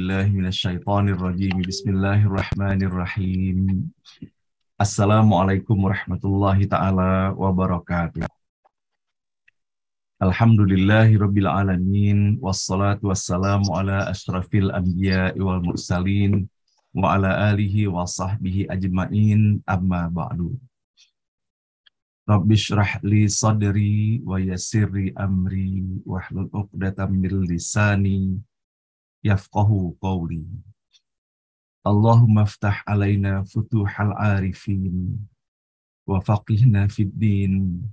بالله من الشيطان الرجيم بسم الله الرحمن الرحيم السلام عليكم ورحمة الله تعالى وبركاته الحمد لله رب العالمين والصلاة والسلام على أشرف الأنبياء والمرسلين وعلى آله وصحبه أجمعين أما بعد Rabbi syrah li sadri wa yassirli amri wahlul 'uqdatam min lisani yafqahu qawli. Allahumma ftah alaina futuhal arifin wa faqihna fid din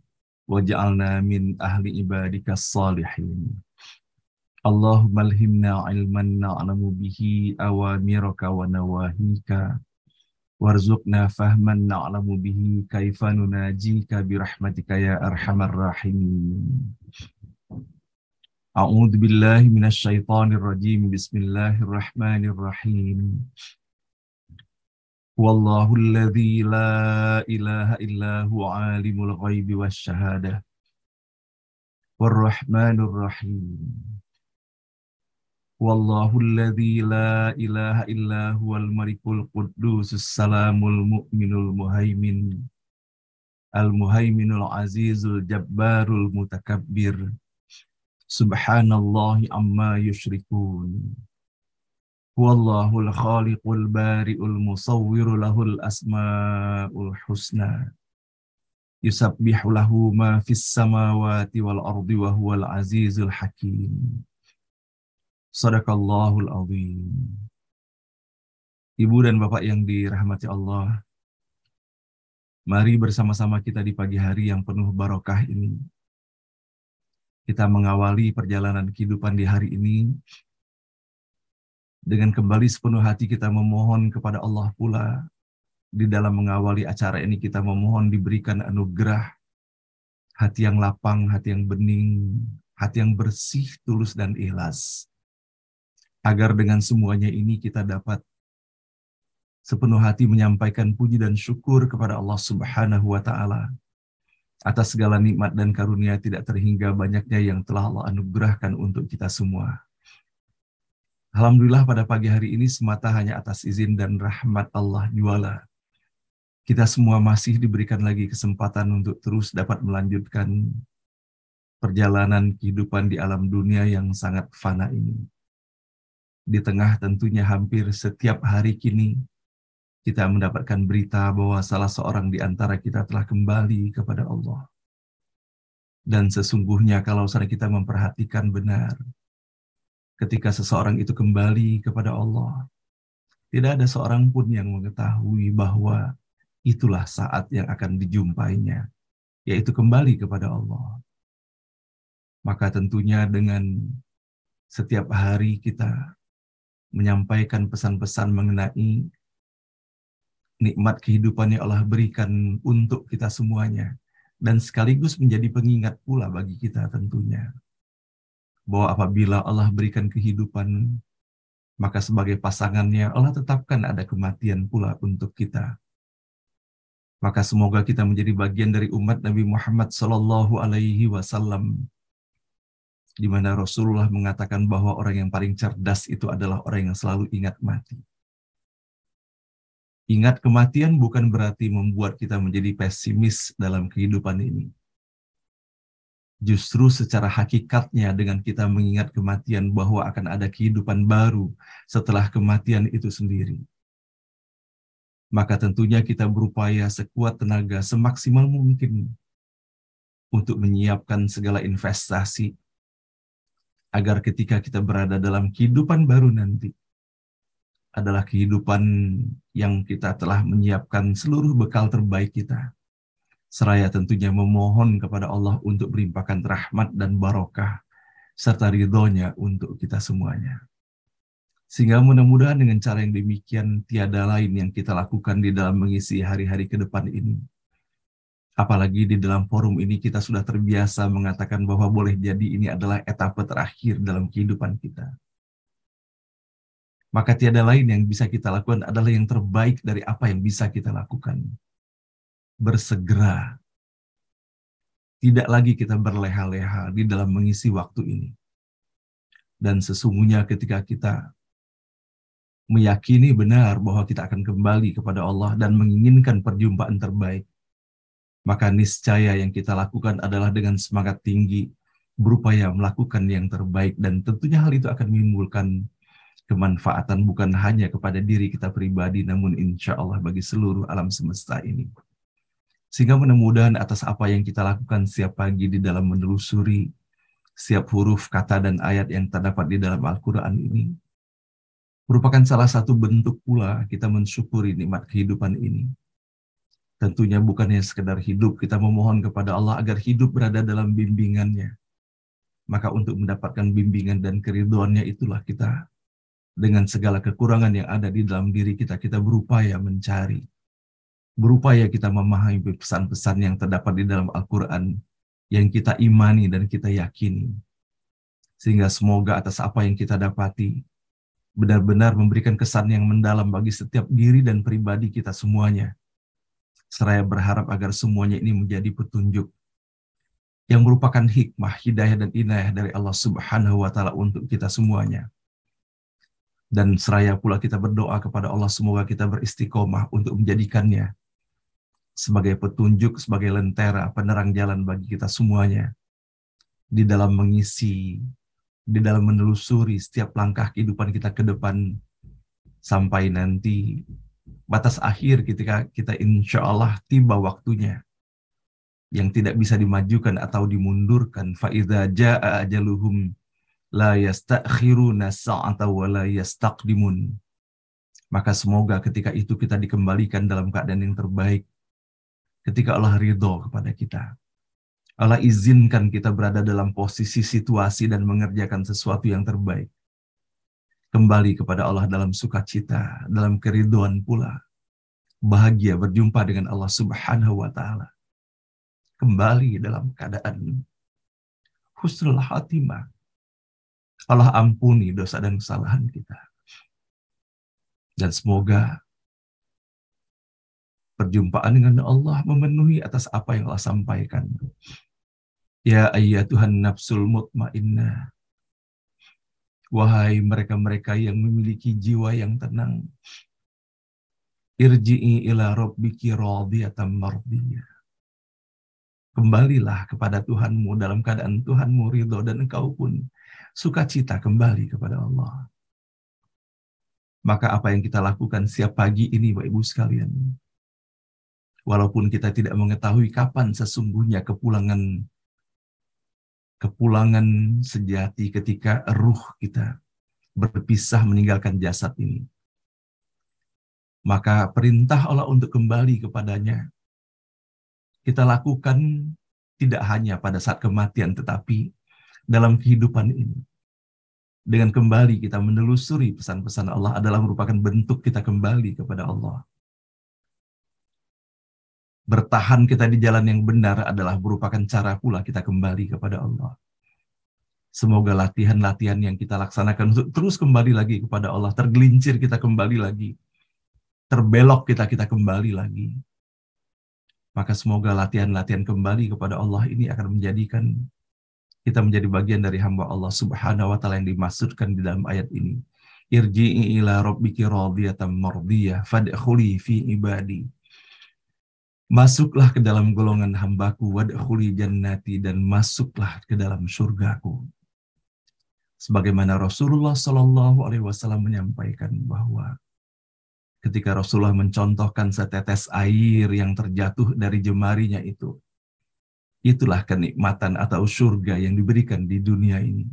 waj'alna min ahli ibadika salihin. Allahumma alhimna ilman na'lamu bihi awamiraka wa nawahika warzuqna fahman na'lamu bihi kaifa nunajika birahmatika ya arhamar rahimin. أعوذ بالله من الشيطان الرجيم بسم الله الرحمن الرحيم هو الله الذي لا إله إلا هو عالم الغيب والشهادة والرحمن الرحيم هو الله الذي لا إله إلا هو الملك القدوس السلام المؤمن المهيمن المهيمن العزيز الجبار المتكبر Subhanallah amma yushrikun. Wallahul khaliqul bari'ul musawwiru lahul asma'ul husna. Yusabbihu lahu ma fis samawati wal ardi wa huwal azizul hakim. Sadaqallahul azim. Ibu dan Bapak yang dirahmati Allah, mari bersama-sama kita di pagi hari yang penuh barokah ini kita mengawali perjalanan kehidupan di hari ini dengan kembali sepenuh hati kita memohon kepada Allah pula di dalam mengawali acara ini kita memohon diberikan anugerah hati yang lapang, hati yang bening, hati yang bersih, tulus dan ikhlas. Agar dengan semuanya ini kita dapat sepenuh hati menyampaikan puji dan syukur kepada Allah Subhanahu wa taala atas segala nikmat dan karunia tidak terhingga banyaknya yang telah Allah anugerahkan untuk kita semua. Alhamdulillah pada pagi hari ini semata hanya atas izin dan rahmat Allah juala. Kita semua masih diberikan lagi kesempatan untuk terus dapat melanjutkan perjalanan kehidupan di alam dunia yang sangat fana ini. Di tengah tentunya hampir setiap hari kini kita mendapatkan berita bahwa salah seorang di antara kita telah kembali kepada Allah. Dan sesungguhnya kalau saudara kita memperhatikan benar, ketika seseorang itu kembali kepada Allah, tidak ada seorang pun yang mengetahui bahwa itulah saat yang akan dijumpainya, yaitu kembali kepada Allah. Maka tentunya dengan setiap hari kita menyampaikan pesan-pesan mengenai nikmat kehidupan yang Allah berikan untuk kita semuanya dan sekaligus menjadi pengingat pula bagi kita tentunya bahwa apabila Allah berikan kehidupan maka sebagai pasangannya Allah tetapkan ada kematian pula untuk kita maka semoga kita menjadi bagian dari umat Nabi Muhammad Shallallahu Alaihi Wasallam di mana Rasulullah mengatakan bahwa orang yang paling cerdas itu adalah orang yang selalu ingat mati. Ingat kematian bukan berarti membuat kita menjadi pesimis dalam kehidupan ini. Justru secara hakikatnya dengan kita mengingat kematian bahwa akan ada kehidupan baru setelah kematian itu sendiri. Maka tentunya kita berupaya sekuat tenaga semaksimal mungkin untuk menyiapkan segala investasi agar ketika kita berada dalam kehidupan baru nanti, adalah kehidupan yang kita telah menyiapkan seluruh bekal terbaik kita. Seraya tentunya memohon kepada Allah untuk melimpahkan rahmat dan barokah, serta ridhonya untuk kita semuanya. Sehingga mudah-mudahan dengan cara yang demikian, tiada lain yang kita lakukan di dalam mengisi hari-hari ke depan ini. Apalagi di dalam forum ini kita sudah terbiasa mengatakan bahwa boleh jadi ini adalah etapa terakhir dalam kehidupan kita maka tiada lain yang bisa kita lakukan adalah yang terbaik dari apa yang bisa kita lakukan. Bersegera. Tidak lagi kita berleha-leha di dalam mengisi waktu ini. Dan sesungguhnya ketika kita meyakini benar bahwa kita akan kembali kepada Allah dan menginginkan perjumpaan terbaik, maka niscaya yang kita lakukan adalah dengan semangat tinggi, berupaya melakukan yang terbaik, dan tentunya hal itu akan menimbulkan kemanfaatan bukan hanya kepada diri kita pribadi, namun insya Allah bagi seluruh alam semesta ini. Sehingga mudah-mudahan atas apa yang kita lakukan setiap pagi di dalam menelusuri siap huruf, kata, dan ayat yang terdapat di dalam Al-Quran ini, merupakan salah satu bentuk pula kita mensyukuri nikmat kehidupan ini. Tentunya bukan hanya sekedar hidup, kita memohon kepada Allah agar hidup berada dalam bimbingannya. Maka untuk mendapatkan bimbingan dan keriduannya itulah kita dengan segala kekurangan yang ada di dalam diri kita, kita berupaya mencari, berupaya kita memahami pesan-pesan yang terdapat di dalam Al-Quran yang kita imani dan kita yakini. Sehingga semoga atas apa yang kita dapati, benar-benar memberikan kesan yang mendalam bagi setiap diri dan pribadi kita semuanya. Seraya berharap agar semuanya ini menjadi petunjuk yang merupakan hikmah, hidayah, dan inayah dari Allah Subhanahu wa Ta'ala untuk kita semuanya dan seraya pula kita berdoa kepada Allah semoga kita beristiqomah untuk menjadikannya sebagai petunjuk, sebagai lentera, penerang jalan bagi kita semuanya. Di dalam mengisi, di dalam menelusuri setiap langkah kehidupan kita ke depan sampai nanti batas akhir ketika kita insya Allah tiba waktunya yang tidak bisa dimajukan atau dimundurkan. Fa'idha ja'a ajaluhum la yastakhiruna sa'ata wa la yastaqdimun. Maka semoga ketika itu kita dikembalikan dalam keadaan yang terbaik. Ketika Allah ridho kepada kita. Allah izinkan kita berada dalam posisi situasi dan mengerjakan sesuatu yang terbaik. Kembali kepada Allah dalam sukacita, dalam keriduan pula. Bahagia berjumpa dengan Allah subhanahu wa ta'ala. Kembali dalam keadaan husnul hatimah, Allah ampuni dosa dan kesalahan kita. Dan semoga perjumpaan dengan Allah memenuhi atas apa yang Allah sampaikan. Ya Tuhan nafsul mutmainnah. Wahai mereka-mereka yang memiliki jiwa yang tenang. Irji'i ila rabbiki radiyatan mardiyah. Kembalilah kepada Tuhanmu dalam keadaan Tuhanmu ridho dan engkau pun sukacita kembali kepada Allah. Maka apa yang kita lakukan siap pagi ini, Bapak Ibu sekalian, walaupun kita tidak mengetahui kapan sesungguhnya kepulangan kepulangan sejati ketika ruh kita berpisah meninggalkan jasad ini. Maka perintah Allah untuk kembali kepadanya kita lakukan tidak hanya pada saat kematian tetapi dalam kehidupan ini dengan kembali kita menelusuri pesan-pesan Allah adalah merupakan bentuk kita kembali kepada Allah. Bertahan kita di jalan yang benar adalah merupakan cara pula kita kembali kepada Allah. Semoga latihan-latihan yang kita laksanakan untuk terus kembali lagi kepada Allah, tergelincir kita kembali lagi, terbelok kita kita kembali lagi. Maka semoga latihan-latihan kembali kepada Allah ini akan menjadikan kita menjadi bagian dari hamba Allah Subhanahu wa taala yang dimaksudkan di dalam ayat ini. Irji'i ila rabbiki radiyatan mardiyah fadkhuli fi ibadi. Masuklah ke dalam golongan hambaku wadkhuli jannati dan masuklah ke dalam surgaku. Sebagaimana Rasulullah Shallallahu alaihi wasallam menyampaikan bahwa ketika Rasulullah mencontohkan setetes air yang terjatuh dari jemarinya itu, Itulah kenikmatan atau surga yang diberikan di dunia ini.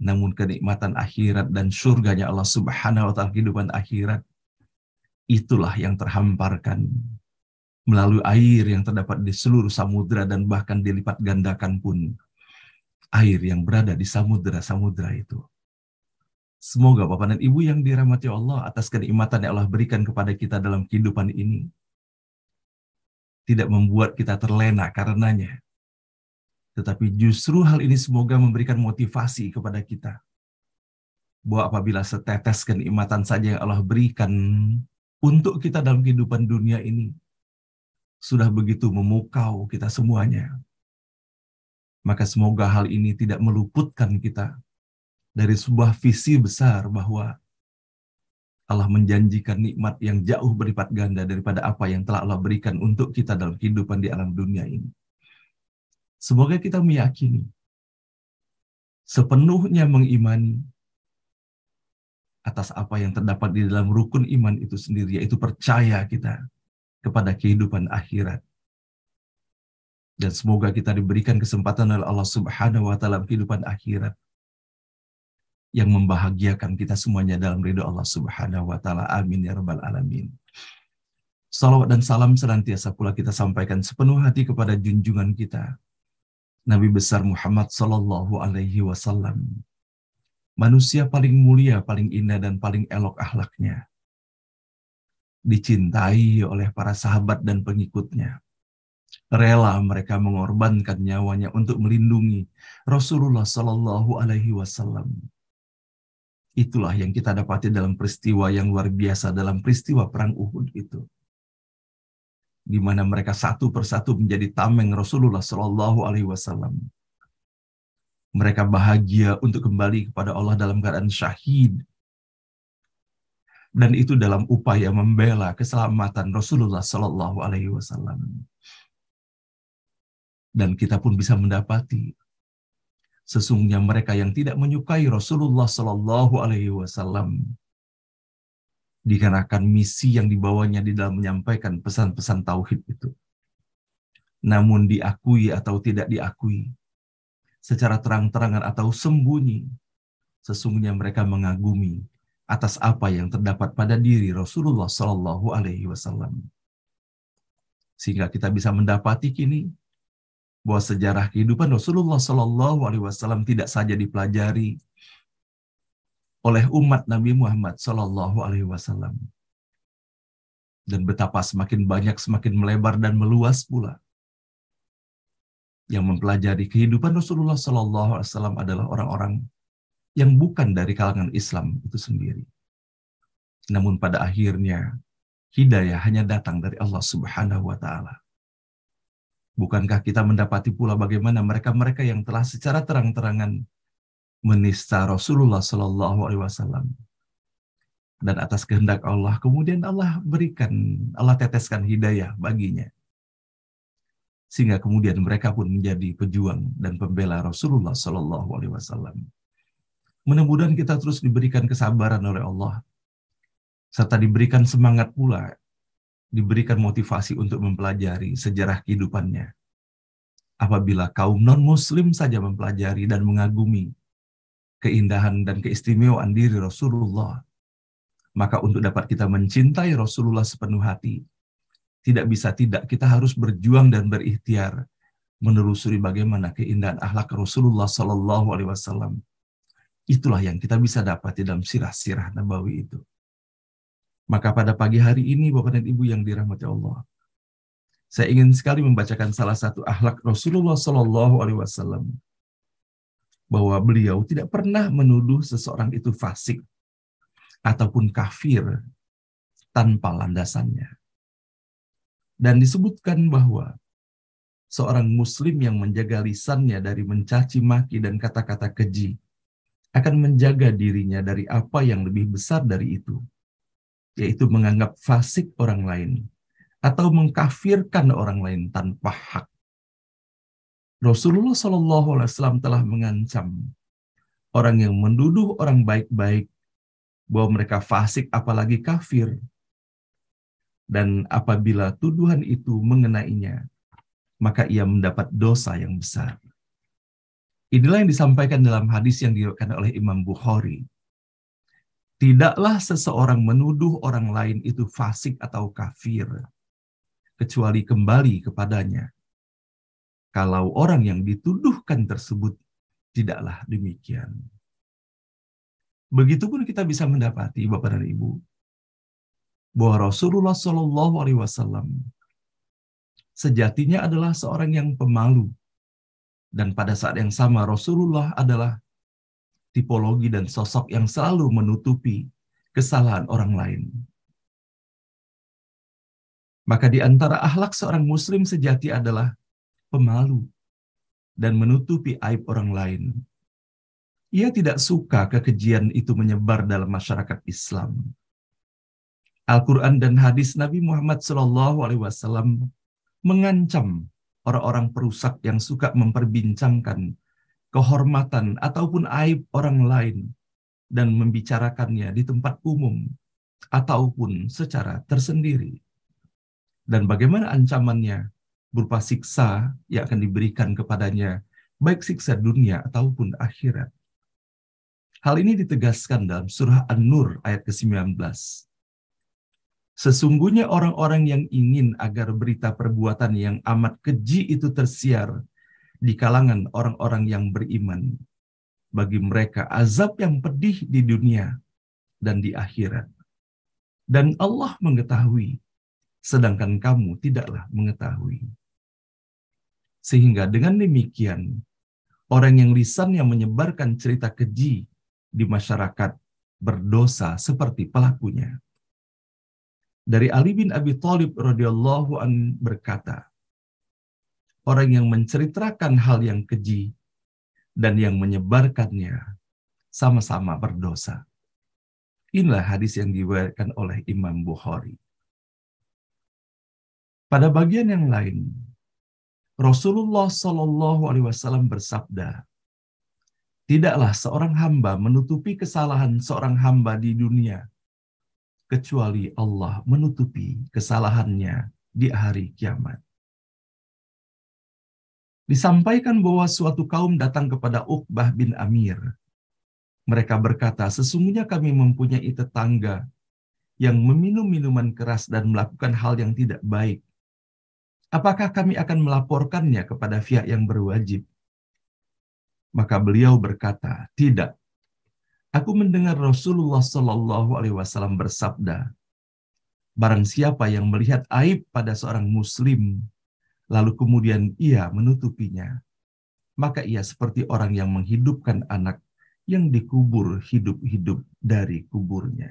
Namun kenikmatan akhirat dan surganya Allah Subhanahu wa taala kehidupan akhirat itulah yang terhamparkan melalui air yang terdapat di seluruh samudera dan bahkan dilipat gandakan pun air yang berada di samudera-samudera itu. Semoga Bapak dan Ibu yang dirahmati Allah atas kenikmatan yang Allah berikan kepada kita dalam kehidupan ini tidak membuat kita terlena karenanya. Tetapi justru hal ini semoga memberikan motivasi kepada kita. Bahwa apabila setetes kenikmatan saja yang Allah berikan untuk kita dalam kehidupan dunia ini, sudah begitu memukau kita semuanya. Maka semoga hal ini tidak meluputkan kita dari sebuah visi besar bahwa Allah menjanjikan nikmat yang jauh berlipat ganda daripada apa yang telah Allah berikan untuk kita dalam kehidupan di alam dunia ini. Semoga kita meyakini, sepenuhnya mengimani atas apa yang terdapat di dalam rukun iman itu sendiri, yaitu percaya kita kepada kehidupan akhirat. Dan semoga kita diberikan kesempatan oleh Allah Subhanahu wa Ta'ala kehidupan akhirat yang membahagiakan kita semuanya dalam ridho Allah Subhanahu wa taala. Amin ya rabbal alamin. Salawat dan salam senantiasa pula kita sampaikan sepenuh hati kepada junjungan kita Nabi besar Muhammad sallallahu alaihi wasallam. Manusia paling mulia, paling indah dan paling elok ahlaknya. Dicintai oleh para sahabat dan pengikutnya. Rela mereka mengorbankan nyawanya untuk melindungi Rasulullah Sallallahu Alaihi Wasallam Itulah yang kita dapati dalam peristiwa yang luar biasa, dalam peristiwa Perang Uhud itu. Di mana mereka satu persatu menjadi tameng Rasulullah Shallallahu Alaihi Wasallam. Mereka bahagia untuk kembali kepada Allah dalam keadaan syahid. Dan itu dalam upaya membela keselamatan Rasulullah Shallallahu Alaihi Wasallam. Dan kita pun bisa mendapati sesungguhnya mereka yang tidak menyukai Rasulullah Shallallahu Alaihi Wasallam dikarenakan misi yang dibawanya di dalam menyampaikan pesan-pesan tauhid itu. Namun diakui atau tidak diakui, secara terang-terangan atau sembunyi, sesungguhnya mereka mengagumi atas apa yang terdapat pada diri Rasulullah Shallallahu Alaihi Wasallam. Sehingga kita bisa mendapati kini bahwa sejarah kehidupan Rasulullah Shallallahu Alaihi Wasallam tidak saja dipelajari oleh umat Nabi Muhammad Shallallahu Alaihi Wasallam dan betapa semakin banyak semakin melebar dan meluas pula yang mempelajari kehidupan Rasulullah Shallallahu Alaihi Wasallam adalah orang-orang yang bukan dari kalangan Islam itu sendiri. Namun pada akhirnya hidayah hanya datang dari Allah Subhanahu wa taala. Bukankah kita mendapati pula bagaimana mereka-mereka yang telah secara terang-terangan menista Rasulullah Shallallahu Alaihi Wasallam dan atas kehendak Allah kemudian Allah berikan Allah teteskan hidayah baginya sehingga kemudian mereka pun menjadi pejuang dan pembela Rasulullah Shallallahu Alaihi Wasallam mudah kita terus diberikan kesabaran oleh Allah serta diberikan semangat pula diberikan motivasi untuk mempelajari sejarah kehidupannya. Apabila kaum non-muslim saja mempelajari dan mengagumi keindahan dan keistimewaan diri Rasulullah, maka untuk dapat kita mencintai Rasulullah sepenuh hati, tidak bisa tidak kita harus berjuang dan berikhtiar menelusuri bagaimana keindahan akhlak Rasulullah Shallallahu Alaihi Wasallam. Itulah yang kita bisa dapat di dalam sirah-sirah Nabawi itu. Maka pada pagi hari ini Bapak dan Ibu yang dirahmati Allah, saya ingin sekali membacakan salah satu ahlak Rasulullah Shallallahu Alaihi Wasallam bahwa beliau tidak pernah menuduh seseorang itu fasik ataupun kafir tanpa landasannya. Dan disebutkan bahwa seorang muslim yang menjaga lisannya dari mencaci maki dan kata-kata keji akan menjaga dirinya dari apa yang lebih besar dari itu, yaitu menganggap fasik orang lain atau mengkafirkan orang lain tanpa hak. Rasulullah Shallallahu Alaihi Wasallam telah mengancam orang yang menduduh orang baik-baik bahwa mereka fasik apalagi kafir. Dan apabila tuduhan itu mengenainya, maka ia mendapat dosa yang besar. Inilah yang disampaikan dalam hadis yang diriwayatkan oleh Imam Bukhari Tidaklah seseorang menuduh orang lain itu fasik atau kafir, kecuali kembali kepadanya. Kalau orang yang dituduhkan tersebut tidaklah demikian. Begitupun kita bisa mendapati Bapak dan Ibu bahwa Rasulullah Shallallahu Alaihi Wasallam sejatinya adalah seorang yang pemalu dan pada saat yang sama Rasulullah adalah tipologi dan sosok yang selalu menutupi kesalahan orang lain. Maka di antara akhlak seorang muslim sejati adalah pemalu dan menutupi aib orang lain. Ia tidak suka kekejian itu menyebar dalam masyarakat Islam. Al-Quran dan hadis Nabi Muhammad SAW mengancam orang-orang perusak yang suka memperbincangkan kehormatan ataupun aib orang lain dan membicarakannya di tempat umum ataupun secara tersendiri. Dan bagaimana ancamannya berupa siksa yang akan diberikan kepadanya, baik siksa dunia ataupun akhirat. Hal ini ditegaskan dalam surah An-Nur ayat ke-19. Sesungguhnya orang-orang yang ingin agar berita perbuatan yang amat keji itu tersiar di kalangan orang-orang yang beriman. Bagi mereka azab yang pedih di dunia dan di akhirat. Dan Allah mengetahui, sedangkan kamu tidaklah mengetahui. Sehingga dengan demikian, orang yang lisan lisannya menyebarkan cerita keji di masyarakat berdosa seperti pelakunya. Dari Ali bin Abi Thalib radhiyallahu an berkata, orang yang menceritakan hal yang keji dan yang menyebarkannya sama-sama berdosa. Inilah hadis yang diwariskan oleh Imam Bukhari. Pada bagian yang lain, Rasulullah Shallallahu Alaihi Wasallam bersabda, tidaklah seorang hamba menutupi kesalahan seorang hamba di dunia, kecuali Allah menutupi kesalahannya di hari kiamat disampaikan bahwa suatu kaum datang kepada Uqbah bin Amir. Mereka berkata, sesungguhnya kami mempunyai tetangga yang meminum minuman keras dan melakukan hal yang tidak baik. Apakah kami akan melaporkannya kepada pihak yang berwajib? Maka beliau berkata, tidak. Aku mendengar Rasulullah Shallallahu Alaihi Wasallam bersabda, barang siapa yang melihat aib pada seorang muslim, lalu kemudian ia menutupinya, maka ia seperti orang yang menghidupkan anak yang dikubur hidup-hidup dari kuburnya.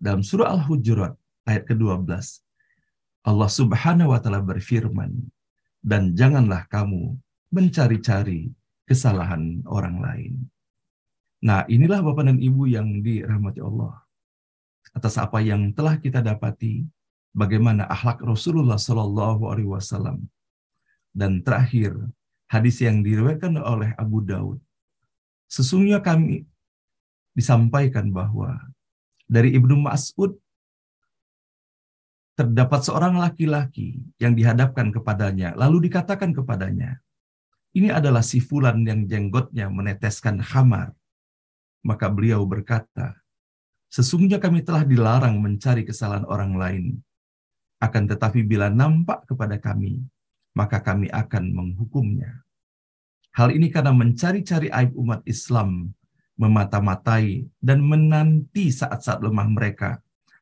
Dalam surah Al-Hujurat ayat ke-12, Allah Subhanahu wa taala berfirman, "Dan janganlah kamu mencari-cari kesalahan orang lain." Nah, inilah Bapak dan Ibu yang dirahmati Allah. Atas apa yang telah kita dapati, bagaimana akhlak Rasulullah Shallallahu Alaihi Wasallam. Dan terakhir, hadis yang diriwayatkan oleh Abu Daud. Sesungguhnya kami disampaikan bahwa dari Ibnu Mas'ud terdapat seorang laki-laki yang dihadapkan kepadanya, lalu dikatakan kepadanya, ini adalah si Fulan yang jenggotnya meneteskan hamar. Maka beliau berkata, sesungguhnya kami telah dilarang mencari kesalahan orang lain, akan tetapi bila nampak kepada kami, maka kami akan menghukumnya. Hal ini karena mencari-cari aib umat Islam, memata-matai, dan menanti saat-saat lemah mereka,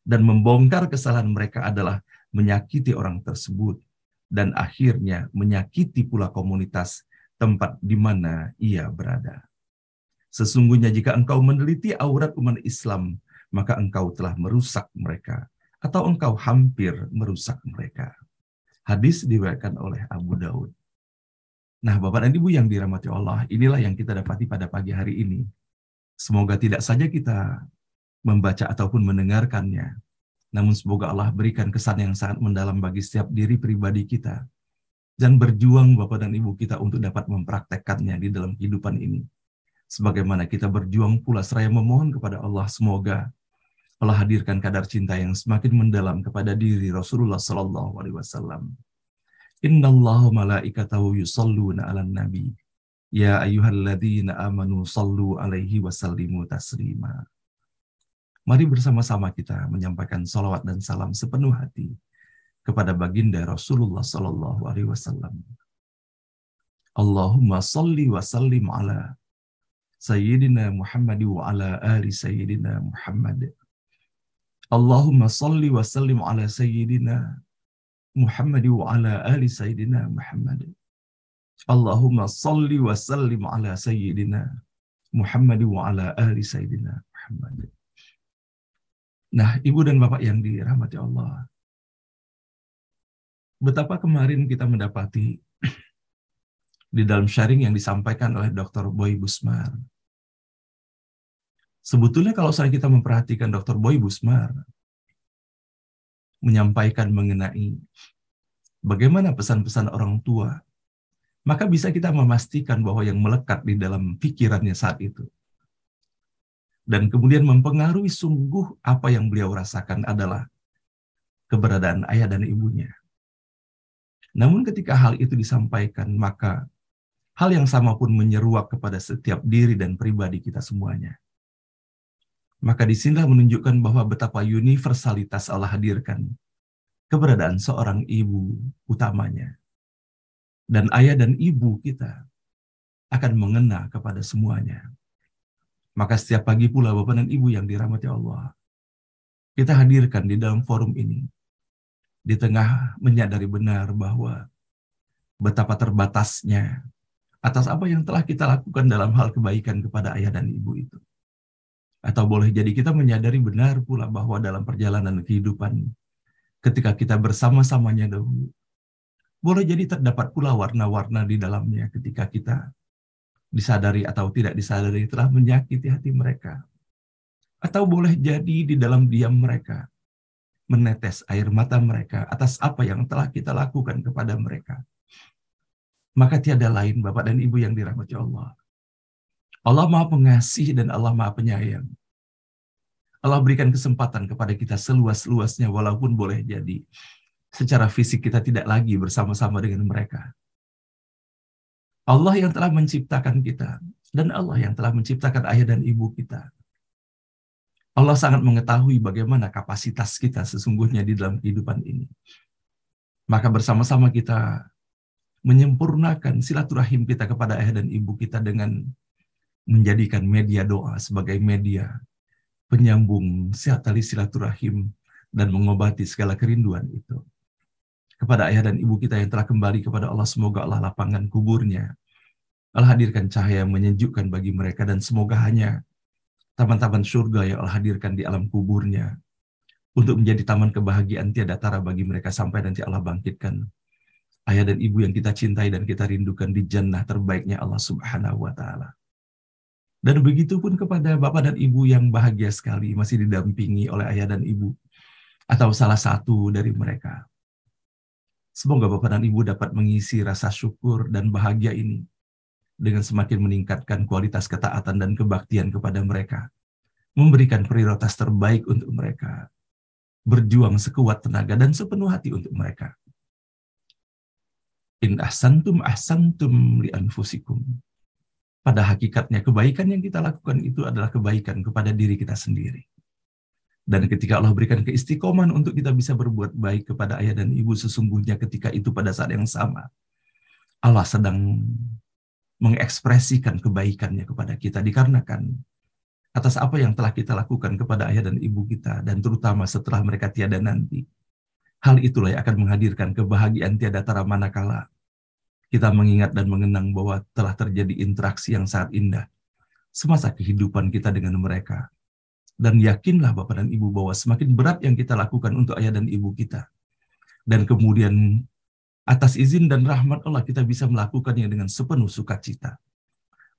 dan membongkar kesalahan mereka adalah menyakiti orang tersebut, dan akhirnya menyakiti pula komunitas tempat di mana ia berada. Sesungguhnya jika engkau meneliti aurat umat Islam, maka engkau telah merusak mereka atau engkau hampir merusak mereka. Hadis diriwayatkan oleh Abu Daud. Nah, Bapak dan Ibu yang dirahmati Allah, inilah yang kita dapati pada pagi hari ini. Semoga tidak saja kita membaca ataupun mendengarkannya, namun semoga Allah berikan kesan yang sangat mendalam bagi setiap diri pribadi kita. Dan berjuang Bapak dan Ibu kita untuk dapat mempraktekkannya di dalam kehidupan ini. Sebagaimana kita berjuang pula seraya memohon kepada Allah, semoga Allah hadirkan kadar cinta yang semakin mendalam kepada diri Rasulullah Sallallahu Alaihi Wasallam. Inna Allah malaikatahu yusalluna ala nabi. Ya ayyuhalladzina amanu sallu alaihi wasallimu taslima. Mari bersama-sama kita menyampaikan salawat dan salam sepenuh hati kepada baginda Rasulullah Sallallahu Alaihi Wasallam. Allahumma salli wa sallim ala Sayyidina Muhammad wa ala ali Sayyidina Muhammad Allahumma salli wa sallim ala sayyidina Muhammad wa ala ali sayyidina Muhammad. Allahumma salli wa sallim ala sayyidina Muhammad wa ala ali sayyidina Muhammad. Nah, Ibu dan Bapak yang dirahmati Allah, betapa kemarin kita mendapati di dalam sharing yang disampaikan oleh Dr. Boy Busmar, Sebetulnya kalau saya kita memperhatikan Dr. Boy Busmar menyampaikan mengenai bagaimana pesan-pesan orang tua, maka bisa kita memastikan bahwa yang melekat di dalam pikirannya saat itu dan kemudian mempengaruhi sungguh apa yang beliau rasakan adalah keberadaan ayah dan ibunya. Namun ketika hal itu disampaikan, maka hal yang sama pun menyeruak kepada setiap diri dan pribadi kita semuanya. Maka disinilah menunjukkan bahwa betapa universalitas Allah hadirkan. Keberadaan seorang ibu utamanya. Dan ayah dan ibu kita akan mengena kepada semuanya. Maka setiap pagi pula Bapak dan Ibu yang dirahmati Allah, kita hadirkan di dalam forum ini, di tengah menyadari benar bahwa betapa terbatasnya atas apa yang telah kita lakukan dalam hal kebaikan kepada ayah dan ibu itu atau boleh jadi kita menyadari benar pula bahwa dalam perjalanan kehidupan ketika kita bersama-samanya dahulu boleh jadi terdapat pula warna-warna di dalamnya ketika kita disadari atau tidak disadari telah menyakiti hati mereka atau boleh jadi di dalam diam mereka menetes air mata mereka atas apa yang telah kita lakukan kepada mereka maka tiada lain Bapak dan Ibu yang dirahmati Allah Allah Maha Pengasih dan Allah Maha Penyayang. Allah berikan kesempatan kepada kita seluas-luasnya walaupun boleh jadi secara fisik kita tidak lagi bersama-sama dengan mereka. Allah yang telah menciptakan kita dan Allah yang telah menciptakan ayah dan ibu kita. Allah sangat mengetahui bagaimana kapasitas kita sesungguhnya di dalam kehidupan ini. Maka bersama-sama kita menyempurnakan silaturahim kita kepada ayah dan ibu kita dengan menjadikan media doa sebagai media penyambung sehat tali silaturahim dan mengobati segala kerinduan itu. Kepada ayah dan ibu kita yang telah kembali kepada Allah, semoga Allah lapangkan kuburnya. Allah hadirkan cahaya yang menyejukkan bagi mereka dan semoga hanya taman-taman surga yang Allah hadirkan di alam kuburnya untuk menjadi taman kebahagiaan tiada tara bagi mereka sampai nanti Allah bangkitkan ayah dan ibu yang kita cintai dan kita rindukan di jannah terbaiknya Allah Subhanahu wa taala. Dan begitu pun kepada Bapak dan Ibu yang bahagia sekali masih didampingi oleh ayah dan ibu atau salah satu dari mereka. Semoga Bapak dan Ibu dapat mengisi rasa syukur dan bahagia ini dengan semakin meningkatkan kualitas ketaatan dan kebaktian kepada mereka. Memberikan prioritas terbaik untuk mereka. Berjuang sekuat tenaga dan sepenuh hati untuk mereka. In ahsantum ahsantum li anfusikum pada hakikatnya kebaikan yang kita lakukan itu adalah kebaikan kepada diri kita sendiri. Dan ketika Allah berikan keistiqoman untuk kita bisa berbuat baik kepada ayah dan ibu sesungguhnya ketika itu pada saat yang sama. Allah sedang mengekspresikan kebaikannya kepada kita dikarenakan atas apa yang telah kita lakukan kepada ayah dan ibu kita dan terutama setelah mereka tiada nanti. Hal itulah yang akan menghadirkan kebahagiaan tiada tara manakala kita mengingat dan mengenang bahwa telah terjadi interaksi yang sangat indah semasa kehidupan kita dengan mereka. Dan yakinlah Bapak dan Ibu bahwa semakin berat yang kita lakukan untuk ayah dan ibu kita. Dan kemudian atas izin dan rahmat Allah kita bisa melakukannya dengan sepenuh sukacita.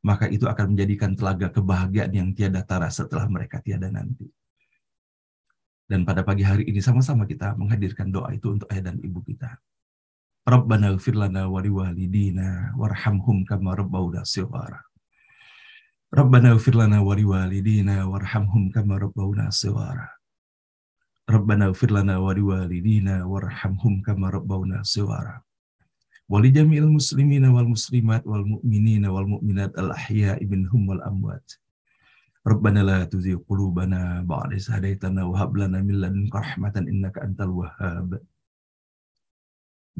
Maka itu akan menjadikan telaga kebahagiaan yang tiada tara setelah mereka tiada nanti. Dan pada pagi hari ini sama-sama kita menghadirkan doa itu untuk ayah dan ibu kita. Rabbana ighfir lana wa liwalidina warhamhum kama rabbawna shighara. Rabbana ighfir lana wa liwalidina warhamhum kama rabbawna shighara. Rabbana ighfir lana wa liwalidina warhamhum kama rabbawna shighara. Wa li jami'il muslimina wal muslimat wal mu'minina wal mu'minat al ahya'i minhum wal amwat. Rabbana la tuzigh qulubana ba'da idh hadaytana wa hab lana min ladunka rahmatan innaka antal wahhab.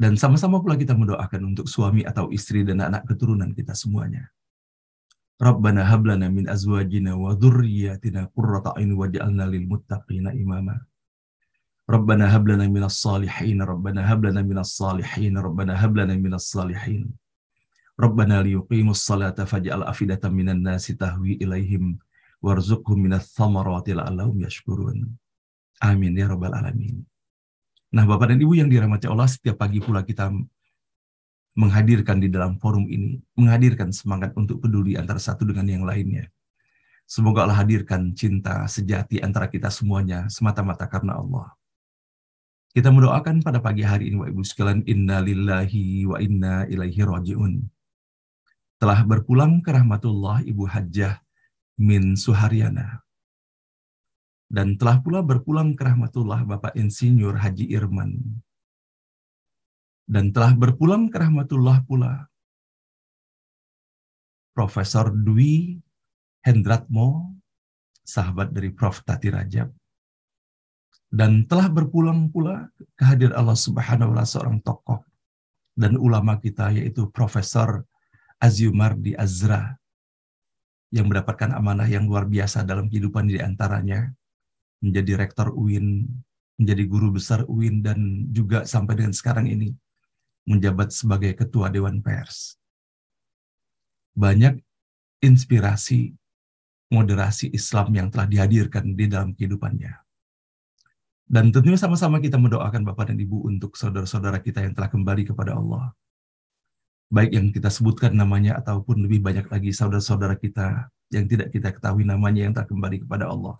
Dan sama-sama pula kita mendoakan untuk suami atau istri dan anak keturunan kita semuanya. Rabbana hablana min azwajina wa dhurriyyatina qurrata a'yun waj'alna lil muttaqina imama. Rabbana hablana as salihin, Rabbana hablana as salihin, Rabbana hablana as salihin. Rabbana liyuqimus salata faj'al afidatan minan nasi tahwi ilaihim warzuqhum minats thamarati la'allahum yashkurun. Amin ya rabbal alamin. Nah, Bapak dan Ibu yang dirahmati Allah, setiap pagi pula kita menghadirkan di dalam forum ini, menghadirkan semangat untuk peduli antara satu dengan yang lainnya. Semoga Allah hadirkan cinta sejati antara kita semuanya semata-mata karena Allah. Kita mendoakan pada pagi hari ini, Bapak Ibu sekalian, inna lillahi wa inna ilaihi raji'un. Telah berpulang ke rahmatullah Ibu Hajjah Min Suharyana dan telah pula berpulang ke rahmatullah Bapak Insinyur Haji Irman. Dan telah berpulang ke rahmatullah pula Profesor Dwi Hendratmo, sahabat dari Prof. Tati Rajab. Dan telah berpulang pula kehadir Allah Subhanahu wa Ta'ala seorang tokoh dan ulama kita yaitu Profesor di Azra yang mendapatkan amanah yang luar biasa dalam kehidupan di antaranya menjadi rektor UIN, menjadi guru besar UIN, dan juga sampai dengan sekarang ini menjabat sebagai ketua Dewan Pers. Banyak inspirasi moderasi Islam yang telah dihadirkan di dalam kehidupannya. Dan tentunya sama-sama kita mendoakan Bapak dan Ibu untuk saudara-saudara kita yang telah kembali kepada Allah. Baik yang kita sebutkan namanya ataupun lebih banyak lagi saudara-saudara kita yang tidak kita ketahui namanya yang telah kembali kepada Allah.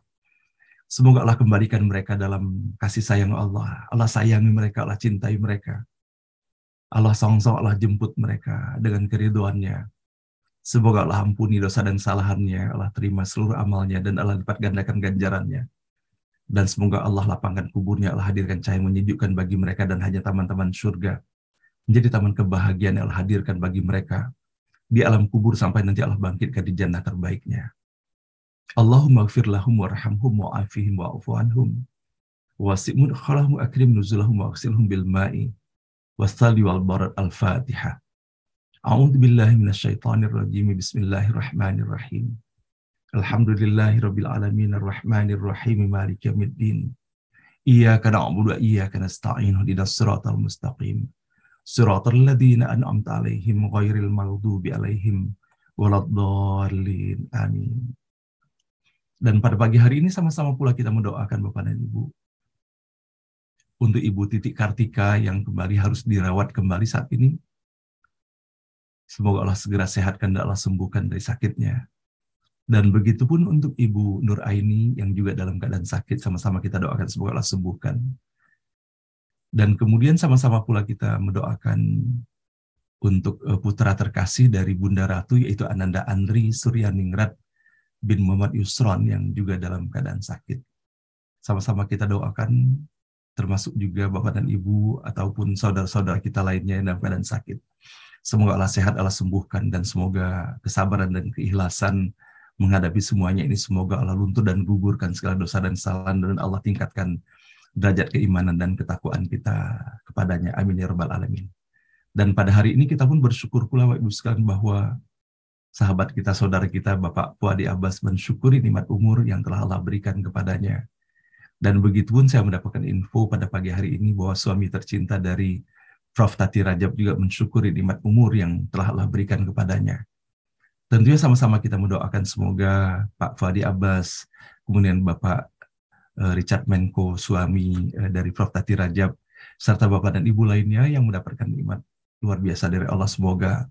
Semoga Allah kembalikan mereka dalam kasih sayang Allah. Allah sayangi mereka, Allah cintai mereka. Allah songsong, Allah jemput mereka dengan keriduannya. Semoga Allah ampuni dosa dan salahannya, Allah terima seluruh amalnya, dan Allah dapat gandakan ganjarannya. Dan semoga Allah lapangkan kuburnya, Allah hadirkan cahaya menyejukkan bagi mereka dan hanya taman-taman surga. Menjadi taman kebahagiaan yang Allah hadirkan bagi mereka. Di alam kubur sampai nanti Allah bangkitkan di jannah terbaiknya. اللهم اغفر لهم وارحمهم وعافهم واعف عنهم واسع مدخلهم واكرم نزلهم واغسلهم بالماء والثلج والبرد الفاتحه أعوذ بالله من الشيطان الرجيم بسم الله الرحمن الرحيم الحمد لله رب العالمين الرحمن الرحيم مالك يوم الدين إياك نعبد وإياك نستعين اهدنا الصراط المستقيم صراط الذين أنعمت عليهم غير المغضوب عليهم ولا الضالين آمين Dan pada pagi hari ini sama-sama pula kita mendoakan Bapak dan Ibu untuk Ibu Titik Kartika yang kembali harus dirawat kembali saat ini. Semoga Allah segera sehatkan dan Allah sembuhkan dari sakitnya. Dan begitu pun untuk Ibu Nur Aini yang juga dalam keadaan sakit sama-sama kita doakan semoga Allah sembuhkan. Dan kemudian sama-sama pula kita mendoakan untuk eh, putra terkasih dari Bunda Ratu yaitu Ananda Andri Suryaningrat bin Muhammad Yusron yang juga dalam keadaan sakit. Sama-sama kita doakan termasuk juga bapak dan ibu ataupun saudara-saudara kita lainnya yang dalam keadaan sakit. Semoga Allah sehat, Allah sembuhkan, dan semoga kesabaran dan keikhlasan menghadapi semuanya ini semoga Allah luntur dan gugurkan segala dosa dan kesalahan dan Allah tingkatkan derajat keimanan dan ketakuan kita kepadanya. Amin ya rabbal alamin. Dan pada hari ini kita pun bersyukur pula Bapak Ibu sekalian bahwa sahabat kita, saudara kita, Bapak Puadi Abbas mensyukuri nikmat umur yang telah Allah berikan kepadanya. Dan begitu pun saya mendapatkan info pada pagi hari ini bahwa suami tercinta dari Prof. Tati Rajab juga mensyukuri nikmat umur yang telah Allah berikan kepadanya. Tentunya sama-sama kita mendoakan semoga Pak Fadi Abbas, kemudian Bapak eh, Richard Menko, suami eh, dari Prof. Tati Rajab, serta Bapak dan Ibu lainnya yang mendapatkan nikmat luar biasa dari Allah. Semoga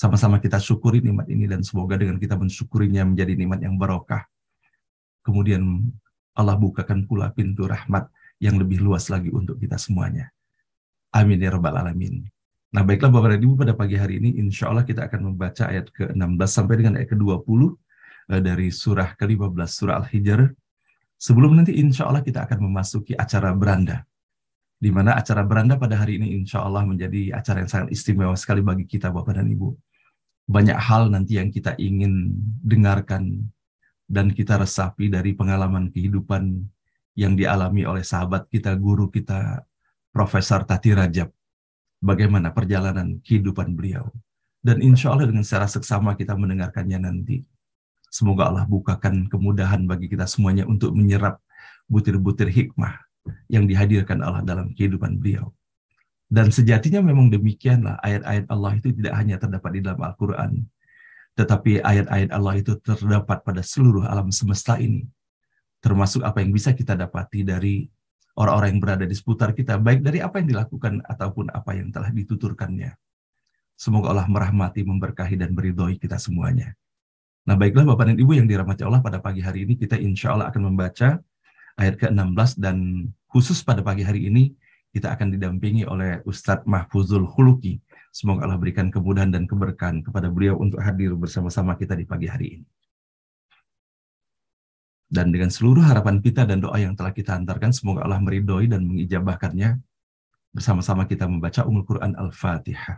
sama-sama kita syukuri nikmat ini dan semoga dengan kita mensyukurinya menjadi nikmat yang barokah. Kemudian Allah bukakan pula pintu rahmat yang lebih luas lagi untuk kita semuanya. Amin ya Rabbal Alamin. Nah baiklah Bapak dan Ibu pada pagi hari ini insya Allah kita akan membaca ayat ke-16 sampai dengan ayat ke-20 eh, dari surah ke-15 surah Al-Hijr. Sebelum nanti insya Allah kita akan memasuki acara beranda. Di mana acara beranda pada hari ini insya Allah menjadi acara yang sangat istimewa sekali bagi kita Bapak dan Ibu banyak hal nanti yang kita ingin dengarkan dan kita resapi dari pengalaman kehidupan yang dialami oleh sahabat kita, guru kita, Profesor Tati Rajab. Bagaimana perjalanan kehidupan beliau. Dan insya Allah dengan secara seksama kita mendengarkannya nanti. Semoga Allah bukakan kemudahan bagi kita semuanya untuk menyerap butir-butir hikmah yang dihadirkan Allah dalam kehidupan beliau. Dan sejatinya memang demikianlah ayat-ayat Allah itu tidak hanya terdapat di dalam Al-Quran, tetapi ayat-ayat Allah itu terdapat pada seluruh alam semesta ini, termasuk apa yang bisa kita dapati dari orang-orang yang berada di seputar kita, baik dari apa yang dilakukan ataupun apa yang telah dituturkannya. Semoga Allah merahmati, memberkahi, dan meridhoi kita semuanya. Nah baiklah Bapak dan Ibu yang dirahmati Allah pada pagi hari ini, kita insya Allah akan membaca ayat ke-16 dan khusus pada pagi hari ini, kita akan didampingi oleh Ustadz Mahfuzul Huluki. Semoga Allah berikan kemudahan dan keberkahan kepada beliau untuk hadir bersama-sama kita di pagi hari ini. Dan dengan seluruh harapan kita dan doa yang telah kita antarkan, semoga Allah meridhoi dan mengijabahkannya. Bersama-sama kita membaca Umul Quran Al-Fatihah.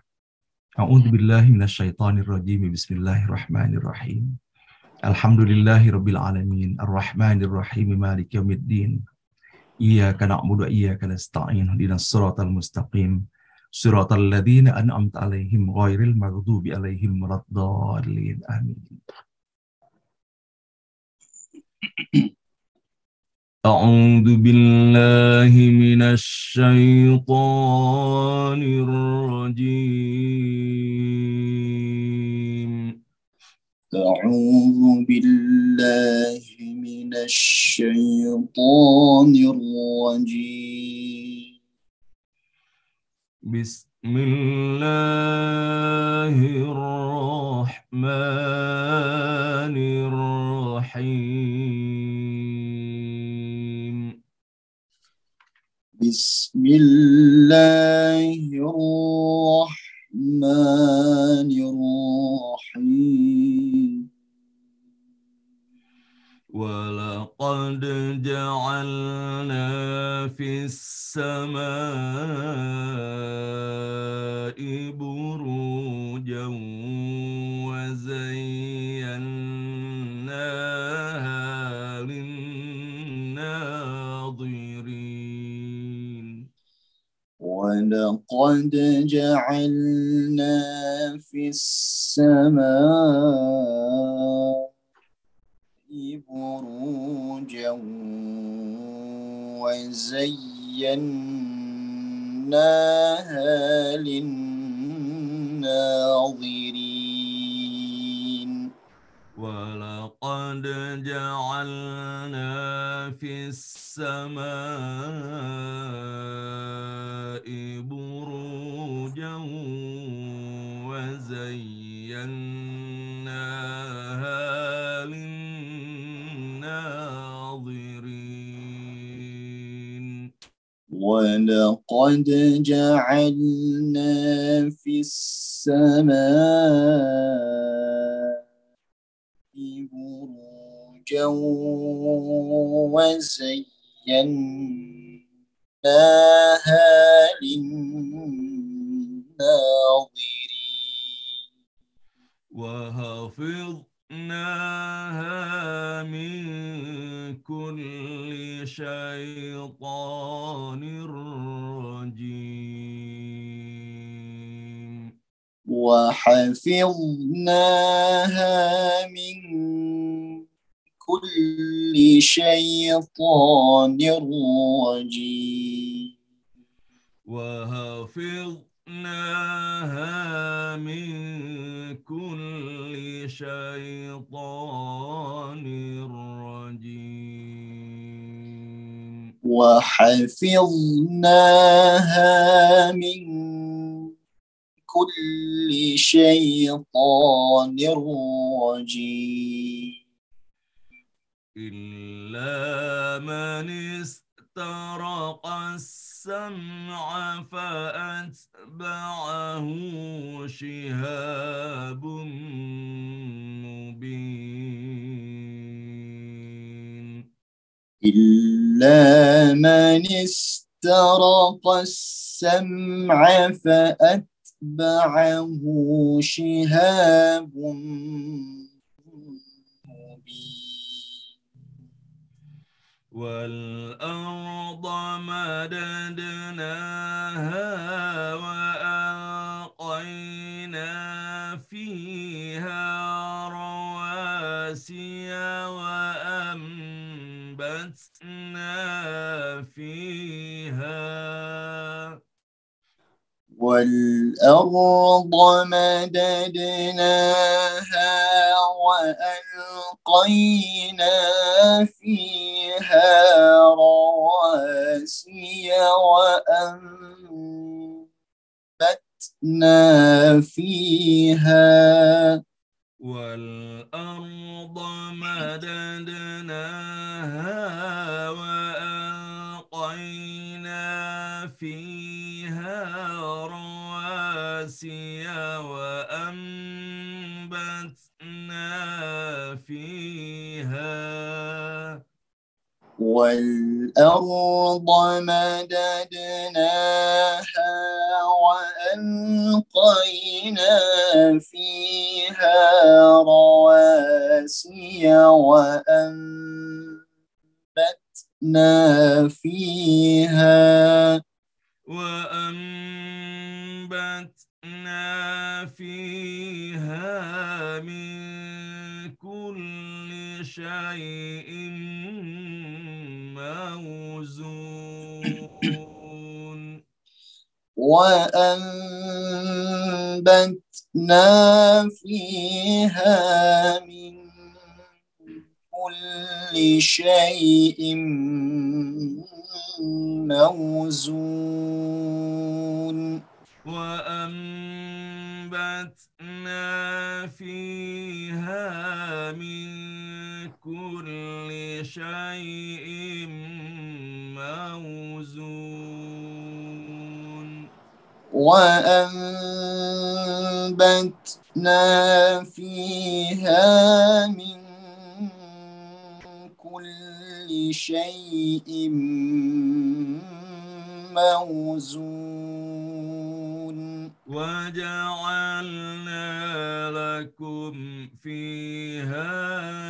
A'udzu billahi minasyaitonir rajim. Bismillahirrahmanirrahim. Alhamdulillahi rabbil alamin, arrahmanirrahim, maliki yaumiddin. إياك نعبد وإياك نستعين اهدنا الصراط المستقيم صراط الذين أنعمت عليهم غير المغضوب عليهم ولا الضالين آمين أعوذ بالله من الشيطان الرجيم أعوذ بالله من الشيطان الرجيم بسم الله الرحمن الرحيم بسم الله الرحمن الرحيم ولا لقد جعلنا في السماء بروجا وزيناها للناظرين ولقد جعلنا في السماء فروجا وزيناها للناظرين ولقد جعلنا في السماء ولقد جعلنا في السماء بروجا وزيناها للناظرين وحفظ جئناها من كل شيطان رجيم وحفظناها من كل شيطان رجيم وحفظناها من كل شيطان الشيطان الرجيم وحفظناها من كل شيطان رجيم إلا من استرق السماء السمع فأتبعه شهاب مبين إلا من استرق السمع فأتبعه شهاب مبين والأرض مددناها وألقينا فيها رواسي وأنبتنا فيها والأرض مددناها وألقينا فيها لها رواسي وأنبتنا فيها والأرض مددناها وألقينا فيها رواسي وأنبتنا فيها والأرض مددناها وألقينا فيها رواسي وأنبتنا فيها وأنبتنا فيها من كل شيء موزون وأنبتنا فيها من كل شيء موزون وأنبتنا فيها من كل شيء موزون وأنبتنا فيها من كل شيء موزون وجعلنا لكم فيها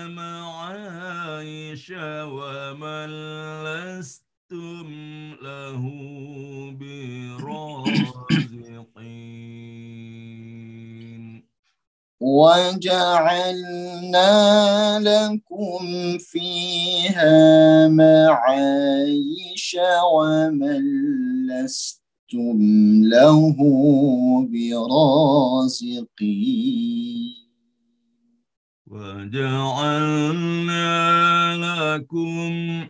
معايش ومن لستم له برازقين وجعلنا لكم فيها معايش ومن لستم لستم له براسقين وجعلنا لكم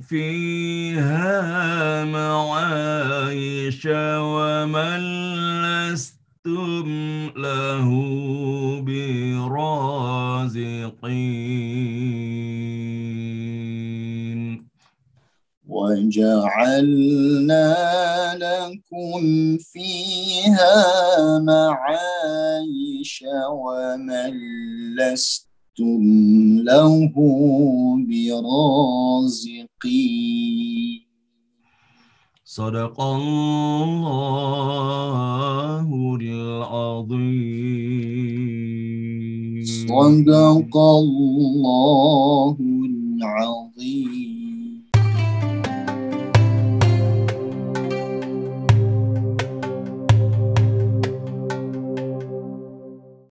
فيها معايش ومن لستم له برازقين وجعلنا لكم فيها معايش ومن لستم له برازقين صدق الله العظيم صدق الله العظيم